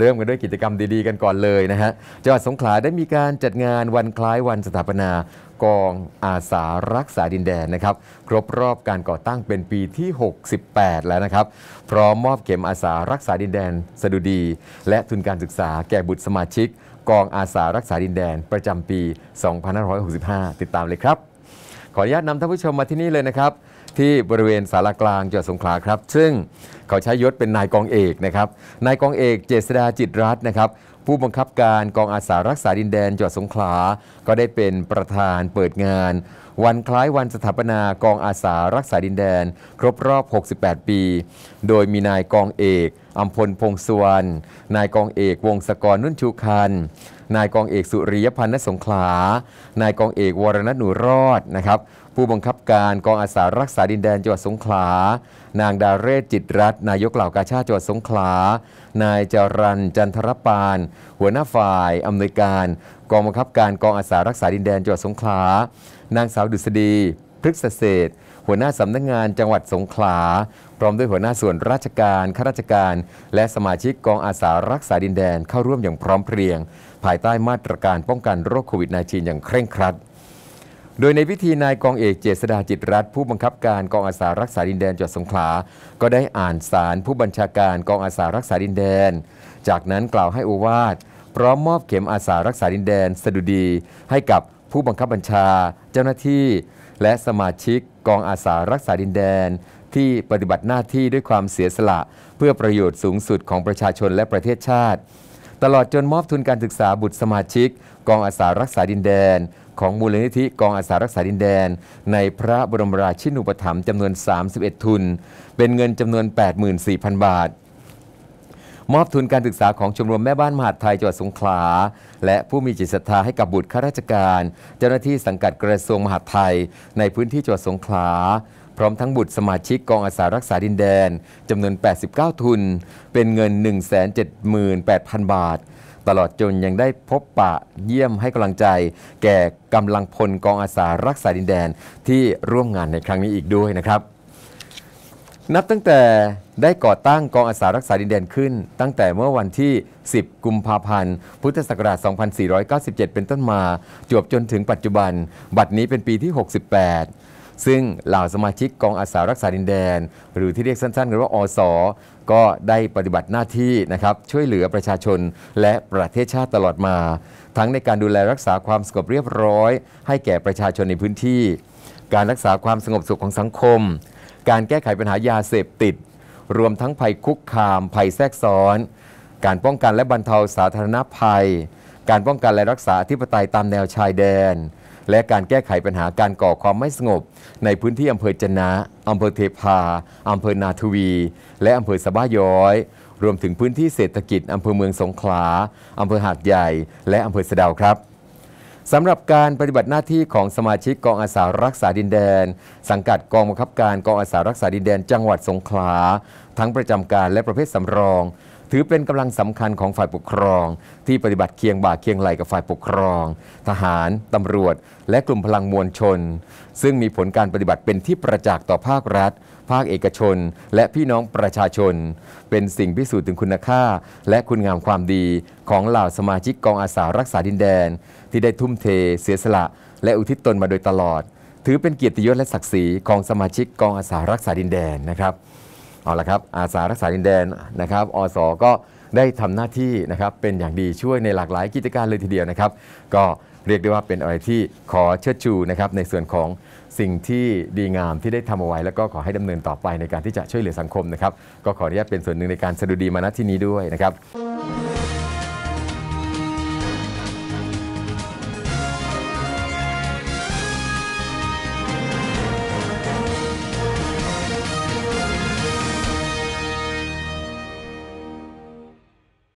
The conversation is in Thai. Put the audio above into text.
เริ่มกันด้วยกิจกรรมดีๆ กันก่อนเลยนะฮะจังหวัดสงขลาได้มีการจัดงานวันคล้ายวันสถาปนา กองอาสารักษาดินแดนนะครับ ครบรอบการก่อตั้งเป็นปีที่ 68 แล้วนะครับ พร้อมมอบเข็มอาสารักษาดินแดนสดุดี และทุนการศึกษาแก่บุตรสมาชิก กองอาสารักษาดินแดนประจำปี 2565 ติดตามเลยครับ ขออนุญาตนำท่านผู้ชมมาที่นี่เลยนะครับที่บริเวณสารกลางจังหวัดสงขลาครับ ซึ่งเขาใช้ยศเป็นนายกองเอกนะครับนายกองเอกเจษดาจิตรัตน์นะครับ ผู้บังคับการกองอาสารักษาดินแดนจังหวัดสงขลาก็ได้เป็นประธานเปิดงาน วันคล้ายวันสถาปนากองอาสารักษาดินแดน ครบรอบ 68 ปี โดยมีนายกองเอกอัมพลพงษ์สวรรณนายกองเอกวงศกรนุ่นชูคันนายกองเอกสุริยพันธ์นสงขลา นายกองเอกวรนัทหนูรอดนะครับผู้บังคับการกองอาสารักษาดินแดนจังหวัดสงขลานางดาเรศจิตรัตน์นายกเหล่ากาชาติจังหวัดสงขลานายจรันจันทรปานหัวหน้าฝ่ายอำนวยการกองบังคับการกองอาสารักษาดินแดนจังหวัดสงขลานางสาวดุษฎีพฤกษเศษหัวหน้าสำนักงงานจังหวัดสงขลาพร้อมด้วยหัวหน้าส่วนราชการข้าราชการ และสมาชิกกองอาสารักษาดินแดนเข้าร่วมอย่างพร้อมเพรียง ภายใต้มาตรการป้องกันโรคโควิด -19 อย่างเคร่งครัดโดยในพิธีนายกองเอกเจษดาจิตรัตผู้บังคับการกองอาสารักษาดินแดนจังหวัดสงขลา ก็ได้อ่านสารผู้บัญชาการกองอาสารักษาดินแดน จากนั้นกล่าวให้อวาดพร้อมมอบเข็มอาสารักษาดินแดน สดุดีให้กับผู้บังคับบัญชาเจ้าหน้าที่และสมาชิกกองอาสารักษาดินแดนที่ปฏิบัติหน้าที่ด้วยความเสียสละ เพื่อประโยชน์สูงสุดของประชาชนและประเทศชาติ ตลอดจนมอบทุนการศึกษาบุตรสมาชิกกองอาสารักษาดินแดน ของมูลนิธิกองอาสารักษาดินแดน ในพระบรมราชินูปถัมภ์จำนวน 31 ทุน เป็นเงินจำนวน 84,000 บาทมอบทุนการศึกษาของชมรมแม่บ้านมหาดไทยจังหวัดสงขลา และผู้มีจิตศรัทธาให้กับบุตร ข้าราชการ เจ้าหน้าที่สังกัดกระทรวงมหาดไทยในพื้นที่จังหวัดสงขลา พร้อมทั้งบุตรสมาชิกกองอาสารักษาดินแดน จำนวน 89 ทุนเป็นเงิน 178,000 บาท ตลอดจนยังได้พบปะเยี่ยมให้กำลังใจ แก่กำลังพลกองอาสารักษาดินแดนที่ร่วมงานในครั้งนี้อีกด้วยนะครับนับตั้งแต่ได้ก่อตั้งกองอาสารักษาดินแดนขึ้นตั้งแต่เมื่อวันที่ 10 กุมภาพันธ์ พุทธศักราช 2497 เป็นต้นมา จวบจนถึงปัจจุบัน บัดนี้เป็นปีที่ 68 ซึ่งเหล่าสมาชิกกองอาสารักษาดินแดน หรือที่เรียกสั้นๆกันว่า อสอก็ได้ปฏิบัติหน้าที่นะครับ ช่วยเหลือประชาชนและประเทศชาติตลอดมา ทั้งในการดูแลรักษาความสงบเรียบร้อย ให้แก่ประชาชนในพื้นที่ การรักษาความสงบสุขของสังคมการแก้ไขปัญหายาเสพติด รวมทั้งภัยคุกคามภัยแทรกซ้อน การป้องกันและบรรเทาสาธารณภัย การป้องกันและรักษาอธิปไตยตามแนวชายแดน และการแก้ไขปัญหาการก่อความไม่สงบ ในพื้นที่อำเภอจนะอำเภอเทพาอำเภอนาทวี และอำเภอสะบ้าย้อย รวมถึงพื้นที่เศรษฐกิจอำเภอเมืองสงขลาอำเภอหาดใหญ่ และอำเภอสะดาวครับสำหรับการปฏิบัติหน้าที่ของสมาชิกกองอาสารักษาดินแดน สังกัดกองบังคับการกองอาสารักษาดินแดน จังหวัดสงขลา ทั้งประจำการและประเภทสำรองถือเป็นกำลังสำคัญของฝ่ายปกครองที่ปฏิบัติเคียงบ่าเคียงไหลกับฝ่ายปกครอง ทหารตำรวจ และกลุ่มพลังมวลชน ซึ่งมีผลการปฏิบัติเป็นที่ประจักษ์ต่อภาครัฐ ภาคเอกชน และพี่น้องประชาชน เป็นสิ่งพิสูจน์ถึงคุณค่าและคุณงามความดีของเหล่าสมาชิกกองอาสารักษาดินแดน ที่ได้ทุ่มเท เสียสละและอุทิศตนมาโดยตลอด ถือเป็นเกียรติยศและศักดิ์ศรีของสมาชิกกองอาสารักษาดินแดนนะครับเอาละครับอาสารักษาดินแดนนะครับอสก็ได้ทำหน้าที่นะครับเป็นอย่างดีช่วยในหลากหลายกิจการเลยทีเดียวนะครับ ก็เรียกได้ว่าเป็นอะไรที่ขอเชิดชูนะครับในส่วนของสิ่งที่ดีงามที่ได้ทำเอาไว้ แล้วก็ขอให้ดำเนินต่อไปในการที่จะช่วยเหลือสังคมนะครับก็ขออนุญาตเป็นส่วนหนึ่งในการสดุดีมาณที่นี้ด้วยนะครับ